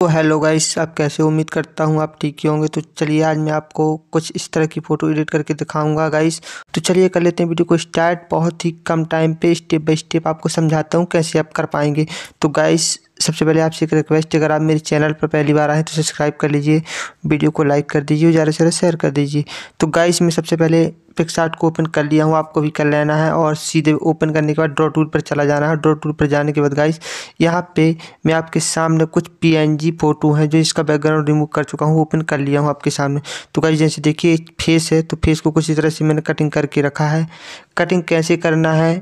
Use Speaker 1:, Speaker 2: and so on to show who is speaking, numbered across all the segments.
Speaker 1: तो hello guys आप कैसे उम्मीद करता हूँ आप ठीक ही होंगे तो चलिए आज मैं आपको कुछ इस तरह की फ़ोटो एडिट करके दिखाऊंगा गाइस तो चलिए कर लेते हैं वीडियो को स्टार्ट बहुत ही कम टाइम पे स्टेप बाय स्टेप आपको समझाता हूँ कैसे आप कर पाएंगे तो गाइस सबसे पहले आपसे एक रिक्वेस्ट अगर आप मेरे चैनल पर पहली बार आए तो सब्सक्राइब कर लीजिए वीडियो को लाइक कर दीजिए और ज़्यादा से ज़्यादा शेयर कर दीजिए तो गाइस मैं सबसे पहले पिक्सार्ट को ओपन कर लिया हूँ आपको भी कर लेना है और सीधे ओपन करने के बाद ड्रॉ टूल पर चला जाना है ड्रॉ टूल पर जाने के बाद गाइस यहाँ पे मैं आपके सामने कुछ पीएनजी फ़ोटो हैं जो इसका बैकग्राउंड रिमूव कर चुका हूँ ओपन कर लिया हूँ आपके सामने तो गाइस जैसे देखिए फेस है तो फेस को कुछ इस तरह से मैंने कटिंग करके रखा है कटिंग कैसे करना है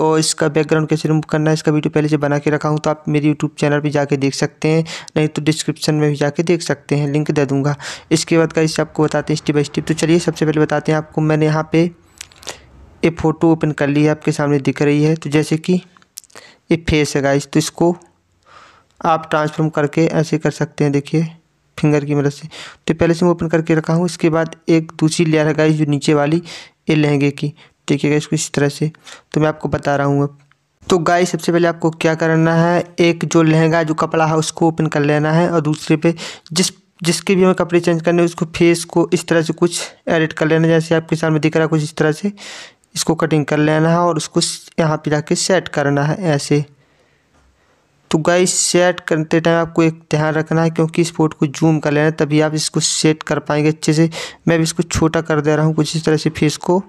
Speaker 1: और इसका बैकग्राउंड कैसे रिमूव करना है इसका वीडियो पहले से बना के रखा हूँ तो आप मेरे यूट्यूब चैनल पर जाके देख सकते हैं नहीं तो डिस्क्रिप्शन में भी जाके देख सकते हैं लिंक दे दूँगा इसके बाद का इससे आपको बताते हैं स्टेप बाई स्टेप तो चलिए सबसे पहले बताते हैं आपको मैंने यहाँ पर ये फ़ोटो ओपन कर ली है आपके सामने दिख रही है तो जैसे कि ये फेस है गाइस तो इसको आप ट्रांसफॉर्म करके ऐसे कर सकते हैं देखिए फिंगर की मदद से तो पहले से मैं ओपन करके रखा हूँ इसके बाद एक दूसरी लेयर है गाइस जो नीचे वाली ये लहंगे की देखिएगा इसको इस तरह से तो मैं आपको बता रहा हूँ अब तो गाय सबसे पहले आपको क्या करना है एक जो लहंगा जो कपड़ा है उसको ओपन कर लेना है और दूसरे पे जिस जिसके भी हमें कपड़े चेंज करने उसको फेस को इस तरह से कुछ एडिट कर लेना जैसे आपके सामने दिख रहा है कुछ इस तरह से इसको कटिंग कर लेना है और उसको यहाँ पर जाके सेट करना है ऐसे तो गाय सेट करते टाइम आपको एक ध्यान रखना है क्योंकि इस फोटो को जूम कर लेना तभी आप इसको सेट कर पाएंगे अच्छे से मैं भी इसको छोटा कर दे रहा हूँ कुछ इस तरह से फेस को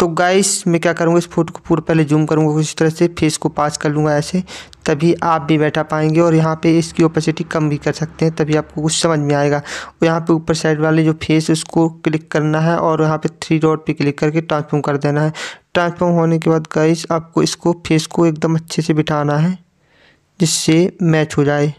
Speaker 1: तो गाइस मैं क्या करूँगा इस फोटो को पूरा पहले जूम करूँगा कुछ इस तरह से फेस को पास कर लूँगा ऐसे तभी आप भी बैठा पाएंगे और यहाँ पे इसकी ओपेसिटी कम भी कर सकते हैं तभी आपको कुछ समझ में आएगा और यहाँ पे ऊपर साइड वाले जो फेस उसको क्लिक करना है और यहाँ पे थ्री डॉट पे क्लिक करके ट्रांसफॉर्म कर देना है ट्रांसफॉर्म होने के बाद गाइस आपको इसको फेस को एकदम अच्छे से बिठाना है जिससे मैच हो जाए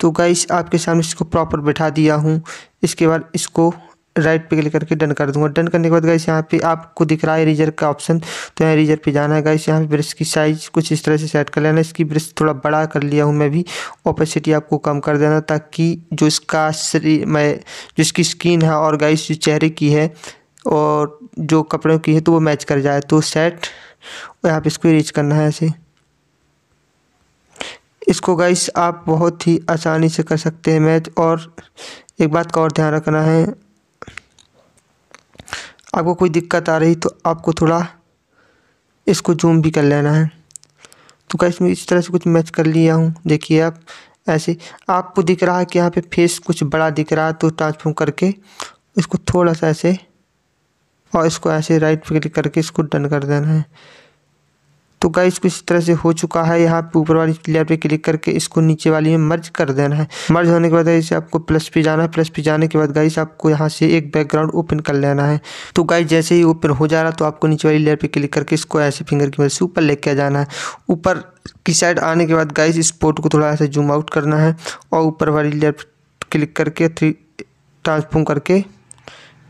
Speaker 1: तो गाइस आपके सामने इसको प्रॉपर बिठा दिया हूँ इसके बाद इसको राइट पे क्लिक करके डन कर दूंगा डन करने के बाद गाइस यहाँ पे आपको दिख रहा है रिजर का ऑप्शन तो यहाँ रिजर पे जाना है गाइस यहाँ पे ब्रश की साइज़ कुछ इस तरह से सेट कर लेना इसकी ब्रश थोड़ा बड़ा कर लिया हूँ मैं भी ओपेसिटी आपको कम कर देना ताकि जो इसका शरीर मैं जो इसकी स्किन है और गाइस जो चेहरे की है और जो कपड़ों की है तो वो मैच कर जाए तो सेट यहाँ पर इसको रीच करना है ऐसे इसको गाइस आप बहुत ही आसानी से कर सकते हैं मैच और एक बात का और ध्यान रखना है आपको कोई दिक्कत आ रही तो आपको थोड़ा इसको जूम भी कर लेना है तो कैसे मैं इस तरह से कुछ मैच कर लिया हूँ देखिए आप ऐसे आपको दिख रहा है कि यहाँ पे फेस कुछ बड़ा दिख रहा है तो ट्रांसफॉर्म करके इसको थोड़ा सा ऐसे और इसको ऐसे राइट क्लिक करके इसको डन कर देना है तो गाइस कुछ इस तरह से हो चुका है यहाँ पे ऊपर वाली प्लेयर पे क्लिक करके इसको नीचे वाली में मर्ज कर देना है मर्ज होने के बाद इसे आपको प्लस पे जाना है प्लस पे जाने के बाद गाइस आपको यहाँ से एक बैकग्राउंड ओपन कर लेना है तो गाइस जैसे ही ओपन हो जा रहा तो आपको नीचे वाली लेयर पर क्लिक करके इसको ऐसे फिंगर की मदद से ऊपर लेके जाना है ऊपर की साइड आने के बाद गाइस इस पोर्ट को थोड़ा सा जूम आउट करना है और ऊपर वाली लेयर क्लिक करके थ्री ट्रांसफॉर्म करके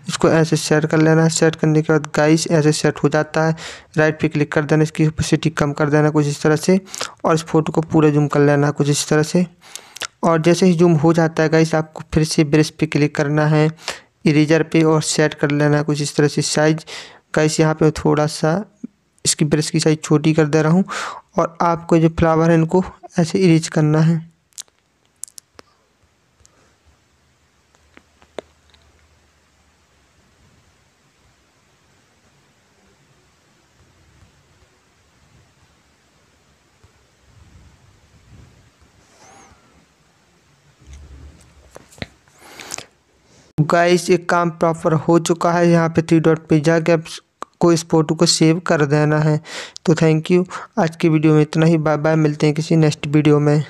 Speaker 1: उसको ऐसे सेट कर लेना है सेट करने के बाद गाइस ऐसे सेट हो जाता है राइट पे क्लिक कर देना इसकी ओपेसिटी कम कर देना कुछ इस तरह से और इस फोटो को पूरा जूम कर लेना कुछ इस तरह से और जैसे ही जूम हो जाता है गाइस आपको फिर से ब्रश पे क्लिक करना है इरेजर पे और सेट कर लेना है कुछ इस तरह से साइज गाइस यहाँ पे थोड़ा सा इसकी ब्रश की साइज़ छोटी कर दे रहा हूँ और आपको जो फ्लावर है इनको ऐसे इरेज करना है गाइस ये काम प्रॉपर हो चुका है यहाँ पे थ्री डॉट पे जाके आप को इस फोटो को सेव कर देना है तो थैंक यू आज की वीडियो में इतना ही बाय बाय मिलते हैं किसी नेक्स्ट वीडियो में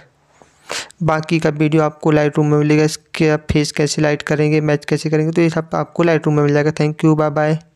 Speaker 1: बाकी का वीडियो आपको लाइट रूम में मिलेगा इसके आप फेस कैसे लाइट करेंगे मैच कैसे करेंगे तो ये सब आपको लाइट रूम में मिल जाएगा थैंक यू बाय बाय